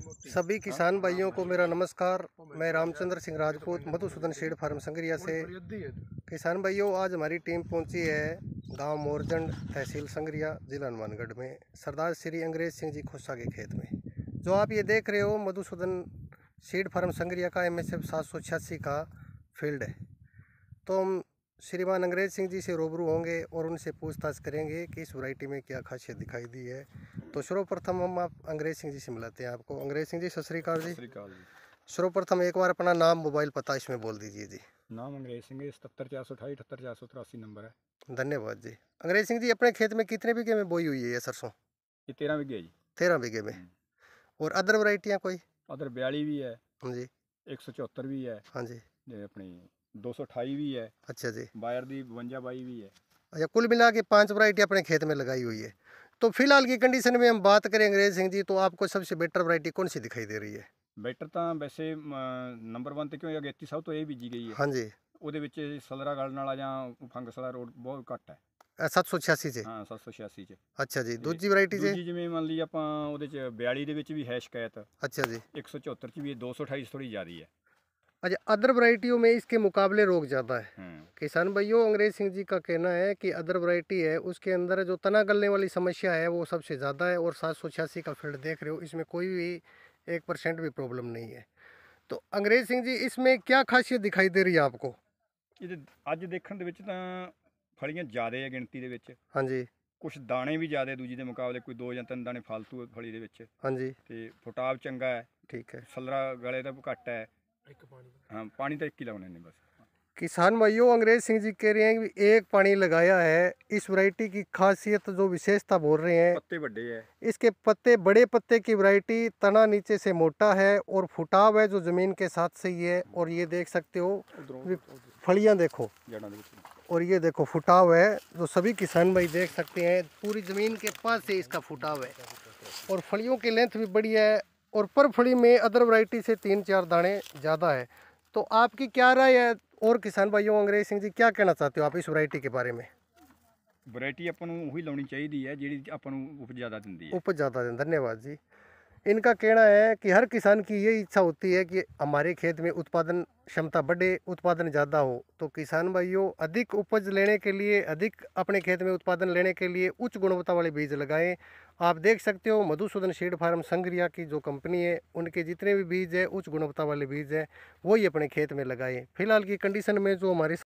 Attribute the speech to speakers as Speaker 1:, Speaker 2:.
Speaker 1: सभी हाँ? किसान हाँ, भाइयों को हाँ। मेरा नमस्कार मैं रामचंद्र सिंह राजपूत मधुसूदन शेड फार्म संगरिया से किसान भाइयों आज हमारी टीम पहुंची है गांव मोरजंड तहसील संगरिया जिला हनुमानगढ़ में सरदार श्री अंग्रेज सिंह जी खोसा के खेत में जो आप ये देख रहे हो मधुसूदन शेड फार्म संगरिया का एम एस एफ सात सौ छियासी का फील्ड है तो हम श्रीमान अंग्रेज सिंह जी से रूबरू होंगे और उनसे पूछताछ करेंगे कि इस वैरायटी में क्या खासियत दिखाई दी है तो सर्वप्रथम हम आप अंग्रेज सिंह जी से मिलाते हैं आपको अंग्रेज सिंह जी सत श्रीकाल जी सर्वप्रथम एक बार अपना नाम मोबाइल पता इसमें बोल दीजिए
Speaker 2: जी नाम अंग्रेज सिंह जी सतर चार सौ अठाई अठहत्तर चार सौ तिरासी नंबर है धन्यवाद जी
Speaker 1: अंग्रेज सिंह जी अपने खेत में कितने बीघे में बोई हुई है सरसों ये तेरह बीघे जी तेरह बीघे में हम्म। और अदर वरायटियाँ कोई
Speaker 2: अदर बयाली भी है हाँ जी एक सौ चौहत्तर भी है हाँ जी अपनी 228 ਹੈ ਅੱਛਾ ਜੀ ਬਾਇਰ ਦੀ दी ਵੀ ਹੈ
Speaker 1: ਅੱਛਾ है ਮਿਲਾ ਕੇ ਪੰਜ के ਆਪਣੇ ਖੇਤ ਮੇ ਲਗਾਈ ਹੋਈ ਹੈ हुई ਫਿਲਹਾਲ ਕੀ ਕੰਡੀਸ਼ਨ की कंडीशन ਬਾਤ ਕਰੇ ਅੰਗਰੇਜ਼ ਸਿੰਘ ਜੀ सिंह ਆਪ ਕੋ ਸਭ सबसे ਬੈਟਰ वरायटी ਕੌਣ ਸੀ ਦਿਖਾਈ ਦੇ ਰਹੀ ਹੈ
Speaker 2: ਬੈਟਰ ਤਾਂ ਵੈਸੇ ਨੰਬਰ 1 ਤੇ ਕਿਉਂ ਅਗੇਤੀ ਸਭ ਤੋਂ ਇਹ ਬੀਜੀ ਗਈ ਹੈ ਹਾਂਜੀ ਉਹਦੇ ਵਿੱਚ ਸਲਰਾ ਗਲਣ ਵਾਲਾ ਜਾਂ ਫੰਗਸ ਵਾਲਾ ਰੋਡ ਬਹੁਤ ਘੱਟ ਹੈ
Speaker 1: 786 ਚ ਹਾਂ 786 ਚ ਅੱਛਾ ਜੀ ਦੂਜੀ ਵੈਰਾਈਟੀ ਚ ਦੂਜੀ
Speaker 2: ਜਿਵੇਂ ਮੰਨ ਲਈ ਆਪਾਂ ਉਹਦੇ ਚ 42 ਦੇ ਵਿੱਚ ਵੀ ਹੈ ਸ਼ਿਕਾਇਤ ਅੱਛਾ ਜੀ 174 ਚ ਵੀ 228 ਥੋੜੀ ਜ਼ਿਆਦੀ ਹੈ
Speaker 1: अच्छा अदर वरायटियों में इसके मुकाबले रोग ज़्यादा है हम्म। किसान भाइयों अंग्रेज सिंह जी का कहना है कि अदर वरायटी है उसके अंदर जो तना गलने वाली समस्या है वो सबसे ज़्यादा है और सात का फील्ड देख रहे हो इसमें कोई भी एक परसेंट भी प्रॉब्लम नहीं है तो ਅੰਗਰੇਜ਼ ਸਿੰਘ ਜੀ इसमें क्या खासियत दिखाई दे रही है आपको
Speaker 2: ਇਹਦੇ ਅੱਜ ਦੇਖਣ ਦੇ ਵਿੱਚ ਤਾਂ ਫਲੀਆਂ ਜ਼ਿਆਦਾ ਹੈ ਗਿਣਤੀ ਦੇ ਵਿੱਚ ਹਾਂਜੀ ਕੁਝ ਦਾਣੇ ਵੀ ਜ਼ਿਆਦਾ ਦੂਜੀ ਦੇ ਮੁਕਾਬਲੇ ਕੋਈ ਦੋ ਜਾਂ ਤਿੰਨ ਦਾਣੇ ਫालतू ਹੈ ਫਲੀ ਦੇ ਵਿੱਚ ਹਾਂਜੀ ਤੇ ਫੁਟਾਵ ਚੰਗਾ ਹੈ ਠੀਕ हाँ पानी तो एक ही लगाने बस
Speaker 1: किसान भाइयों अंग्रेज सिंह जी कह रहे हैं कि एक पानी लगाया है इस वैरायटी की खासियत जो विशेषता बोल रहे हैं पत्ते बड़े हैं इसके पत्ते बड़े पत्ते की वैरायटी तना नीचे से मोटा है और फुटाव है जो ज़मीन के साथ सही है और ये देख सकते हो फलियां देखो और ये देखो फुटाव है जो सभी किसान भाई देख सकते हैं पूरी ज़मीन के पास से इसका फुटाव है और फलियों की लेंथ भी बड़ी है और पर फड़ी में अदर वैरायटी से तीन चार दाने ज़्यादा है तो आपकी क्या राय है और किसान भाइयों अंग्रेज सिंह जी क्या कहना चाहते हो आप इस वरायटी के बारे में
Speaker 2: वरायटी ਆਪਾਂ ਨੂੰ लानी चाहिए है ਹੈ ਜਿਹੜੀ ਆਪਾਂ ਨੂੰ ਉਪਜ ਜ਼ਿਆਦਾ ਦਿੰਦੀ ਹੈ
Speaker 1: ਉਪਜ ਜ਼ਿਆਦਾ इनका कहना है कि हर किसान की ये इच्छा होती है कि हमारे खेत में उत्पादन क्षमता बढ़े उत्पादन ज़्यादा हो तो किसान भाइयों अधिक उपज लेने के लिए अधिक अपने खेत में उत्पादन लेने के लिए उच्च गुणवत्ता वाले बीज लगाएं आप देख सकते हो मधुसूदन शेड फार्म संग्रिया की जो कंपनी है उनके जितने भी बीज है उच्च गुणवत्ता वाले बीज है वही अपने खेत में लगाएँ फिलहाल की कंडीशन में जो हमारे